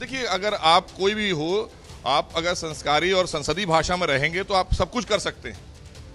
देखिए अगर आप कोई भी हो आप अगर संस्कारी और संसदीय भाषा में रहेंगे तो आप सब कुछ कर सकते हैं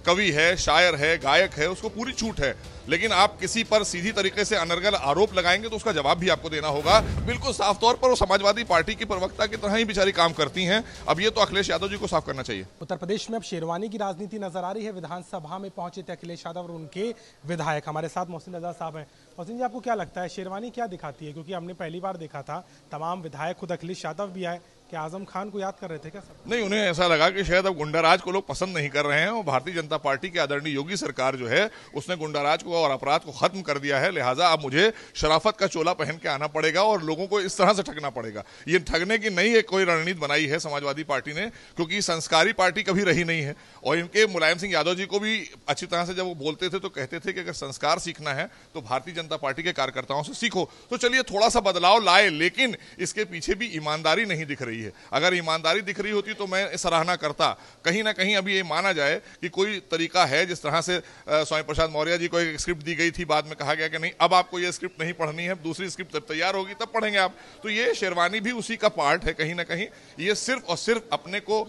कवि है शायर है गायक है उसको पूरी छूट है लेकिन आप किसी पर सीधी तरीके से अनर्गल आरोप लगाएंगे तो उसका जवाब भी आपको देना होगा बिल्कुल साफ तौर पर वो समाजवादी पार्टी की प्रवक्ता की तरह ही बेचारी काम करती हैं अब ये तो अखिलेश यादव जी को साफ करना चाहिए उत्तर प्रदेश में अब शेरवानी की राजनीति नजर आ रही है विधानसभा में पहुंचे थे अखिलेश यादव और उनके विधायक हमारे साथ मोहसिन आजाद साहब हैं मोहसिन जी आपको क्या लगता है शेरवानी क्या दिखाती है क्योंकि हमने पहली बार देखा था तमाम विधायक खुद अखिलेश यादव भी आए क्या आजम खान को याद कर रहे थे क्या सर नहीं उन्हें ऐसा लगा कि शायद अब गुंडाराज को लोग पसंद नहीं कर रहे हैं और भारतीय जनता पार्टी की आदरणीय योगी सरकार जो है उसने गुंडाराज को और अपराध को खत्म कर दिया है लिहाजा अब मुझे शराफत का चोला पहन के आना पड़ेगा और लोगों को इस तरह से ठगना पड़ेगा ये ठगने की नई एक कोई रणनीति बनाई है समाजवादी पार्टी ने क्योंकि संस्कारी पार्टी कभी रही नहीं है और इनके मुलायम सिंह यादव जी को भी अच्छी तरह से जब वो बोलते थे तो कहते थे कि अगर संस्कार सीखना है तो भारतीय जनता पार्टी के कार्यकर्ताओं से सीखो तो चलिए थोड़ा सा बदलाव लाए लेकिन इसके पीछे भी ईमानदारी नहीं दिख रही है अगर ईमानदारी दिख रही होती तो मैं सराहना करता कहीं ना कहीं अभी ये माना जाए कि कोई तरीका है जिस तरह से स्वामी प्रसाद मौर्य जी को एक स्क्रिप्ट दी गई थी बाद में कहा गया कि नहीं अब आपको ये स्क्रिप्ट नहीं पढ़नी है दूसरी स्क्रिप्ट जब तैयार होगी तब पढ़ेंगे आप तो ये शेरवानी भी उसी का पार्ट है कहीं ना कहीं ये सिर्फ और सिर्फ अपने को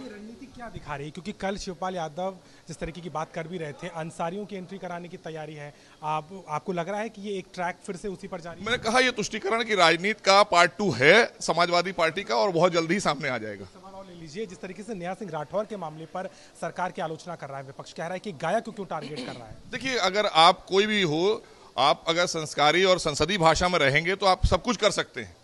क्या दिखा रही है क्योंकि कल शिवपाल यादव जिस तरीके की बात कर भी रहे थे अंसारियों की एंट्री कराने की तैयारी है आप आपको लग रहा है कि ये एक ट्रैक फिर से उसी पर जा रही है मैंने कहा ये तुष्टिकरण की राजनीति का पार्ट टू है समाजवादी पार्टी का और बहुत जल्दी ही सामने आ जाएगा लीजिए जिस तरीके से नेहा सिंह राठौर के मामले पर सरकार की आलोचना कर रहा है विपक्ष कह रहा है कि गाया क्यों क्यों टारगेट कर रहा है देखिए अगर आप कोई भी हो आप अगर संस्कारी और संसदीय भाषा में रहेंगे तो आप सब कुछ कर सकते हैं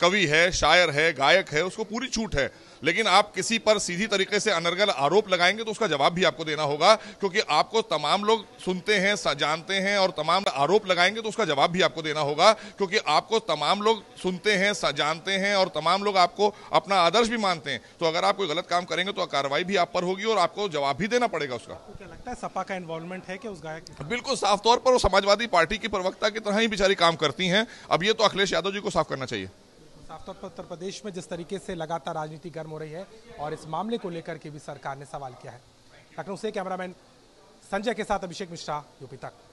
कवि है शायर है गायक है उसको पूरी छूट है लेकिन आप किसी पर सीधी तरीके से अनर्गल आरोप लगाएंगे तो उसका जवाब भी आपको देना होगा क्योंकि आपको तमाम लोग सुनते हैं जानते हैं और तमाम आरोप लगाएंगे तो उसका जवाब भी आपको देना होगा क्योंकि आपको तमाम लोग सुनते हैं जानते हैं और तमाम लोग आपको अपना आदर्श भी मानते हैं तो अगर आप कोई गलत काम करेंगे तो कार्रवाई भी आप पर होगी और आपको जवाब भी देना पड़ेगा उसका क्या लगता है सपा का इन्वॉल्वमेंट है कि उस गायक बिल्कुल साफ तौर पर वो समाजवादी पार्टी की प्रवक्ता की तरह ही बेचारी काम करती हैं अब ये तो अखिलेश यादव जी को साफ करना चाहिए साफ तौर पर उत्तर प्रदेश में जिस तरीके से लगातार राजनीति गर्म हो रही है और इस मामले को लेकर के भी सरकार ने सवाल किया है लखनऊ से कैमरामैन संजय के साथ अभिषेक मिश्रा यूपी तक